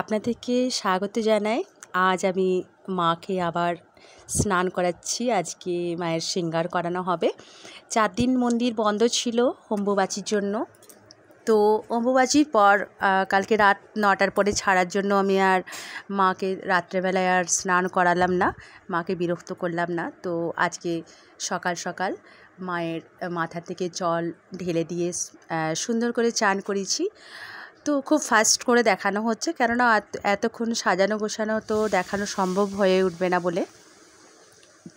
আপনাদেরকে স্বাগত জানাই আজ আমি মাকে আবার স্নান করাচ্ছি আজকে মায়ের শৃঙ্গার করানো হবে চার দিন মন্দির বন্ধ ছিল অম্বুবাচির জন্য তো অম্বুবাচির পর কালকে রাত নটার পরে ছাড়ার জন্য আমি আর মাকে রাত্রেবেলায় আর স্নান করালাম না মাকে বিরক্ত করলাম না তো আজকে সকাল সকাল মায়ের মাথা থেকে জল ঢেলে দিয়ে সুন্দর করে চান করেছি তো খুব ফাস্ট করে দেখানো হচ্ছে কেননা এতক্ষণ সাজানো গোছানো তো দেখানো সম্ভব হয়ে উঠবে না বলে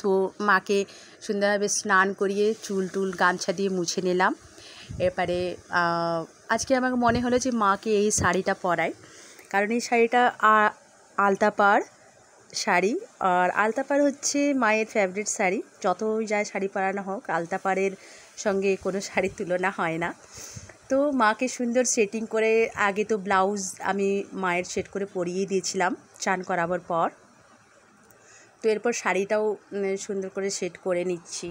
তো মাকে সুন্দরভাবে স্নান করিয়ে চুল টুল গামছা দিয়ে মুছে নিলাম এরপরে আজকে আমাকে মনে হলো যে মাকে এই শাড়িটা পরাই কারণ এই শাড়িটা আলতাপাড় শাড়ি আর আলতাপাড় হচ্ছে মায়ের ফেভারিট শাড়ি যতই যায় শাড়ি পরানো হোক আলতাপাড়ের সঙ্গে কোনো শাড়ি তুলনা হয় না তো মাকে সুন্দর সেটিং করে আগে তো ব্লাউজ আমি মায়ের সেট করে পরিয়ে দিয়েছিলাম চান করাবার পর তো এরপর শাড়িটাও সুন্দর করে সেট করে নিচ্ছি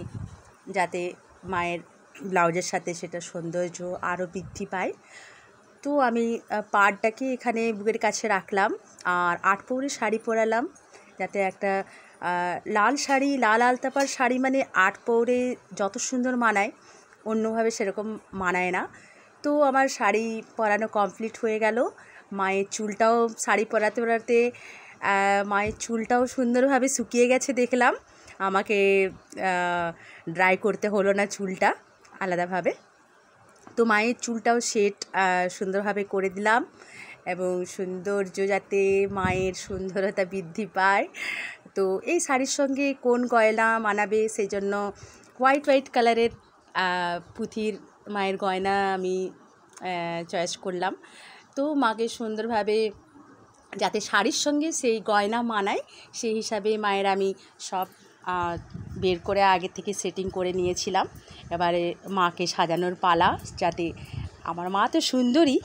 যাতে মায়ের ব্লাউজের সাথে সেটা সৌন্দর্য আরও বৃদ্ধি পায় তো আমি পাড়টাকে এখানে বুকের কাছে রাখলাম আর আট পৌরে শাড়ি পরালাম যাতে একটা লাল শাড়ি লাল আলতাপার শাড়ি মানে আট পৌরে যত সুন্দর মানায় অন্যভাবে সেরকম মানায় না তো আমার শাড়ি পরানো কমপ্লিট হয়ে গেল মায়ের চুলটাও শাড়ি পরাতে পরাতে মায়ের চুলটাও সুন্দরভাবে শুকিয়ে গেছে দেখলাম আমাকে ড্রাই করতে হলো না চুলটা আলাদাভাবে তো মায়ের চুলটাও সেট সুন্দরভাবে করে দিলাম এবং সৌন্দর্য যাতে মায়ের সুন্দরতা বৃদ্ধি পায় তো এই শাড়ির সঙ্গে কোন গয়না মানাবে সেই জন্য হোয়াইট হোয়াইট কালারের পুঁথির মায়ের গয়না আমি চয়েস করলাম তো মাকে সুন্দরভাবে যাতে শাড়ির সঙ্গে সেই গয়না মানায় সেই হিসাবে মায়ের আমি সব বের করে আগে থেকে সেটিং করে নিয়েছিলাম এবারে মাকে সাজানোর পালা যাতে আমার মা তো সুন্দরী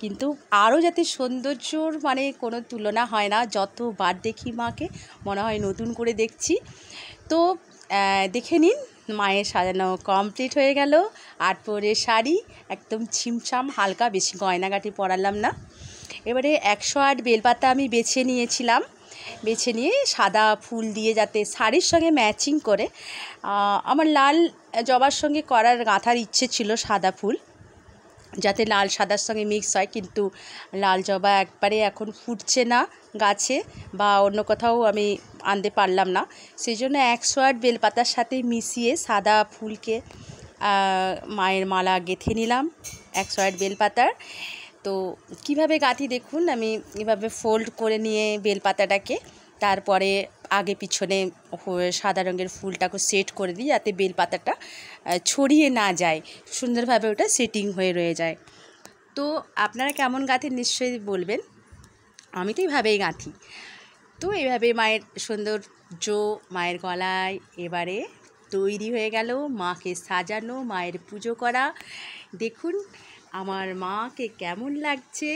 কিন্তু আরও যাতে সৌন্দর্যর মানে কোনো তুলনা হয় না যতবার দেখি মাকে মনে হয় নতুন করে দেখছি তো দেখে নিন মায়ের সাজানো কমপ্লিট হয়ে গেল আর পরে শাড়ি একদম ছিমছাম হালকা বেশি গয়নাগাটি পরালাম না এবারে একশো আট বেলপাতা আমি বেছে নিয়েছিলাম বেছে নিয়ে সাদা ফুল দিয়ে যাতে শাড়ির সঙ্গে ম্যাচিং করে আমার লাল জবার সঙ্গে করার গাঁথার ইচ্ছে ছিল সাদা ফুল যাতে লাল সাদার সঙ্গে মিক্স হয় কিন্তু লাল জবা একবারে এখন ফুটছে না গাছে বা অন্য কোথাও আমি আনতে পারলাম না সেই জন্য একশো আট বেলপাতার সাথে মিশিয়ে সাদা ফুলকে মায়ের মালা গেঁথে নিলাম একশো আট বেলপাতার তো কিভাবে গাঁথি দেখুন আমি এভাবে ফোল্ড করে নিয়ে বেলপাতাটাকে তারপরে আগে পিছনে সাদা রঙের ফুলটাকে সেট করে দিই যাতে বেলপাতাটা ছড়িয়ে না যায় সুন্দরভাবে ওটা সেটিং হয়ে রয়ে যায় তো আপনারা কেমন গাঁথেন নিশ্চয়ই বলবেন আমি তো এইভাবেই গাঁথি তো এইভাবে মায়ের সৌন্দর্য মায়ের গলায় এবারে তৈরি হয়ে গেল মাকে সাজানো মায়ের পুজো করা দেখুন আমার মাকে কেমন লাগছে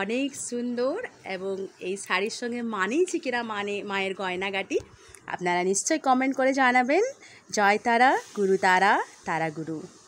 অনেক সুন্দর এবং এই শাড়ির সঙ্গে মানেইছি কিনা মানে মায়ের গয়নাগাটি আপনারা নিশ্চয়ই কমেন্ট করে জানাবেন জয় তারা গুরু তারা তারা গুরু